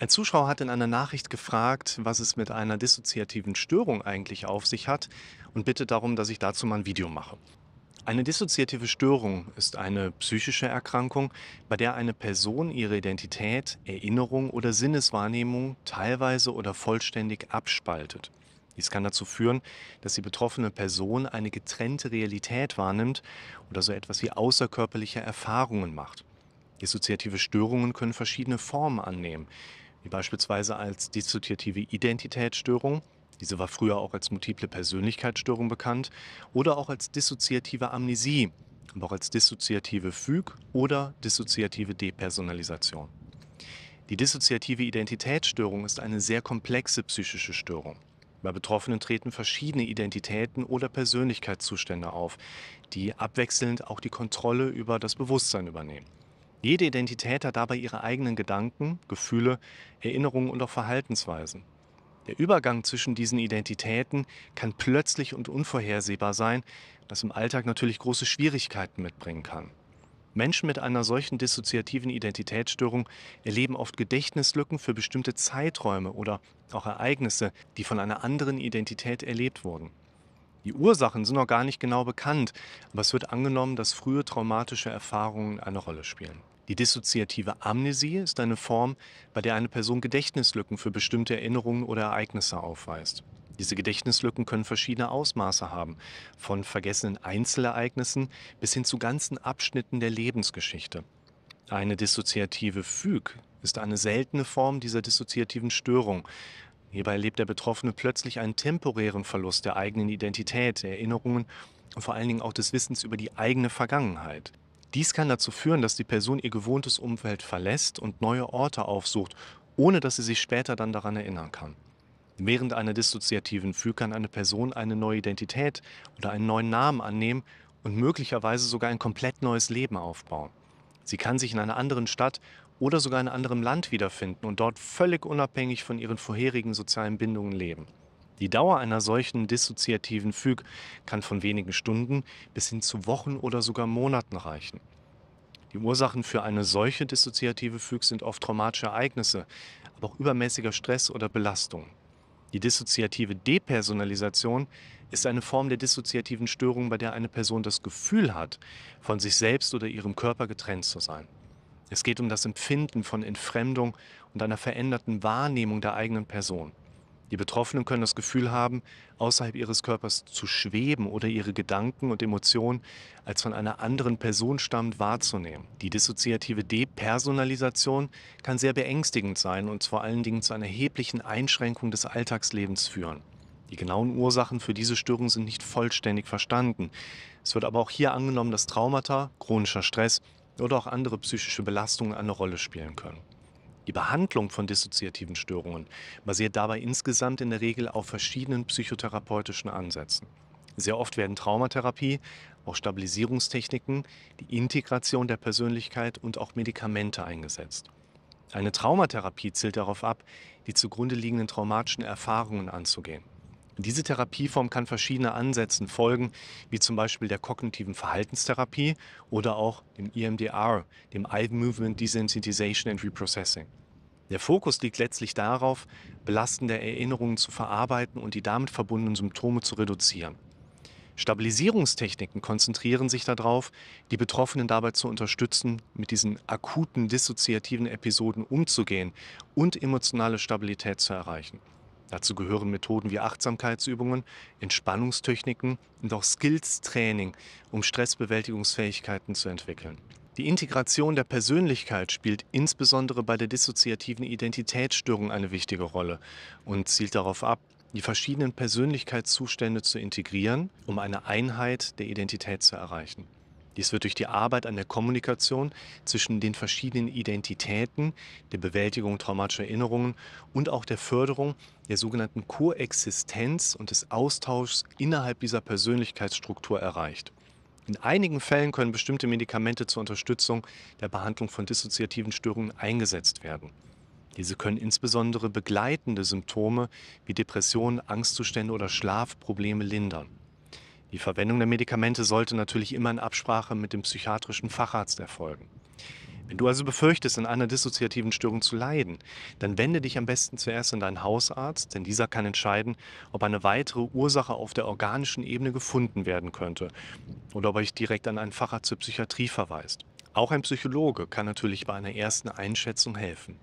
Ein Zuschauer hat in einer Nachricht gefragt, was es mit einer dissoziativen Störung eigentlich auf sich hat und bittet darum, dass ich dazu mal ein Video mache. Eine dissoziative Störung ist eine psychische Erkrankung, bei der eine Person ihre Identität, Erinnerung oder Sinneswahrnehmung teilweise oder vollständig abspaltet. Dies kann dazu führen, dass die betroffene Person eine getrennte Realität wahrnimmt oder so etwas wie außerkörperliche Erfahrungen macht. Dissoziative Störungen können verschiedene Formen annehmen wie beispielsweise als dissoziative Identitätsstörung, diese war früher auch als multiple Persönlichkeitsstörung bekannt, oder auch als dissoziative Amnesie, aber auch als dissoziative Füg oder dissoziative Depersonalisation. Die dissoziative Identitätsstörung ist eine sehr komplexe psychische Störung. Bei Betroffenen treten verschiedene Identitäten oder Persönlichkeitszustände auf, die abwechselnd auch die Kontrolle über das Bewusstsein übernehmen. Jede Identität hat dabei ihre eigenen Gedanken, Gefühle, Erinnerungen und auch Verhaltensweisen. Der Übergang zwischen diesen Identitäten kann plötzlich und unvorhersehbar sein, das im Alltag natürlich große Schwierigkeiten mitbringen kann. Menschen mit einer solchen dissoziativen Identitätsstörung erleben oft Gedächtnislücken für bestimmte Zeiträume oder auch Ereignisse, die von einer anderen Identität erlebt wurden. Die Ursachen sind noch gar nicht genau bekannt, aber es wird angenommen, dass frühe traumatische Erfahrungen eine Rolle spielen. Die dissoziative Amnesie ist eine Form, bei der eine Person Gedächtnislücken für bestimmte Erinnerungen oder Ereignisse aufweist. Diese Gedächtnislücken können verschiedene Ausmaße haben, von vergessenen Einzelereignissen bis hin zu ganzen Abschnitten der Lebensgeschichte. Eine dissoziative Füg ist eine seltene Form dieser dissoziativen Störung Hierbei erlebt der Betroffene plötzlich einen temporären Verlust der eigenen Identität, der Erinnerungen und vor allen Dingen auch des Wissens über die eigene Vergangenheit. Dies kann dazu führen, dass die Person ihr gewohntes Umfeld verlässt und neue Orte aufsucht, ohne dass sie sich später dann daran erinnern kann. Während einer dissoziativen Fühl kann eine Person eine neue Identität oder einen neuen Namen annehmen und möglicherweise sogar ein komplett neues Leben aufbauen. Sie kann sich in einer anderen Stadt oder sogar in anderem Land wiederfinden und dort völlig unabhängig von ihren vorherigen sozialen Bindungen leben. Die Dauer einer solchen dissoziativen Füg kann von wenigen Stunden bis hin zu Wochen oder sogar Monaten reichen. Die Ursachen für eine solche dissoziative Füg sind oft traumatische Ereignisse, aber auch übermäßiger Stress oder Belastung. Die dissoziative Depersonalisation ist eine Form der dissoziativen Störung, bei der eine Person das Gefühl hat, von sich selbst oder ihrem Körper getrennt zu sein. Es geht um das Empfinden von Entfremdung und einer veränderten Wahrnehmung der eigenen Person. Die Betroffenen können das Gefühl haben, außerhalb ihres Körpers zu schweben oder ihre Gedanken und Emotionen als von einer anderen Person stammend wahrzunehmen. Die dissoziative Depersonalisation kann sehr beängstigend sein und vor allen Dingen zu einer erheblichen Einschränkung des Alltagslebens führen. Die genauen Ursachen für diese Störung sind nicht vollständig verstanden. Es wird aber auch hier angenommen, dass Traumata, chronischer Stress oder auch andere psychische Belastungen eine Rolle spielen können. Die Behandlung von dissoziativen Störungen basiert dabei insgesamt in der Regel auf verschiedenen psychotherapeutischen Ansätzen. Sehr oft werden Traumatherapie, auch Stabilisierungstechniken, die Integration der Persönlichkeit und auch Medikamente eingesetzt. Eine Traumatherapie zielt darauf ab, die zugrunde liegenden traumatischen Erfahrungen anzugehen. Diese Therapieform kann verschiedene Ansätzen folgen, wie zum Beispiel der kognitiven Verhaltenstherapie oder auch dem EMDR, dem Eye Movement Desensitization and Reprocessing. Der Fokus liegt letztlich darauf, belastende Erinnerungen zu verarbeiten und die damit verbundenen Symptome zu reduzieren. Stabilisierungstechniken konzentrieren sich darauf, die Betroffenen dabei zu unterstützen, mit diesen akuten dissoziativen Episoden umzugehen und emotionale Stabilität zu erreichen. Dazu gehören Methoden wie Achtsamkeitsübungen, Entspannungstechniken und auch Skills-Training, um Stressbewältigungsfähigkeiten zu entwickeln. Die Integration der Persönlichkeit spielt insbesondere bei der dissoziativen Identitätsstörung eine wichtige Rolle und zielt darauf ab, die verschiedenen Persönlichkeitszustände zu integrieren, um eine Einheit der Identität zu erreichen. Dies wird durch die Arbeit an der Kommunikation zwischen den verschiedenen Identitäten, der Bewältigung traumatischer Erinnerungen und auch der Förderung der sogenannten Koexistenz und des Austauschs innerhalb dieser Persönlichkeitsstruktur erreicht. In einigen Fällen können bestimmte Medikamente zur Unterstützung der Behandlung von dissoziativen Störungen eingesetzt werden. Diese können insbesondere begleitende Symptome wie Depressionen, Angstzustände oder Schlafprobleme lindern. Die Verwendung der Medikamente sollte natürlich immer in Absprache mit dem psychiatrischen Facharzt erfolgen. Wenn du also befürchtest, an einer dissoziativen Störung zu leiden, dann wende dich am besten zuerst an deinen Hausarzt, denn dieser kann entscheiden, ob eine weitere Ursache auf der organischen Ebene gefunden werden könnte oder ob er dich direkt an einen Facharzt zur Psychiatrie verweist. Auch ein Psychologe kann natürlich bei einer ersten Einschätzung helfen.